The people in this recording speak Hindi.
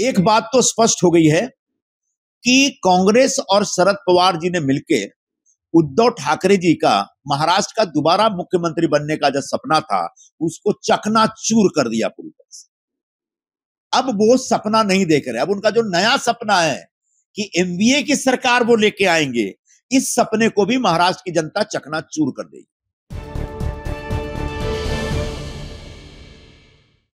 एक बात तो स्पष्ट हो गई है कि कांग्रेस और शरद पवार जी ने मिलकर उद्धव ठाकरे जी का महाराष्ट्र का दोबारा मुख्यमंत्री बनने का जो सपना था उसको चकनाचूर कर दिया पूरी तरह से अब वो सपना नहीं देख रहे अब उनका जो नया सपना है कि एमबीए की सरकार वो लेके आएंगे इस सपने को भी महाराष्ट्र की जनता चकनाचूर कर देगी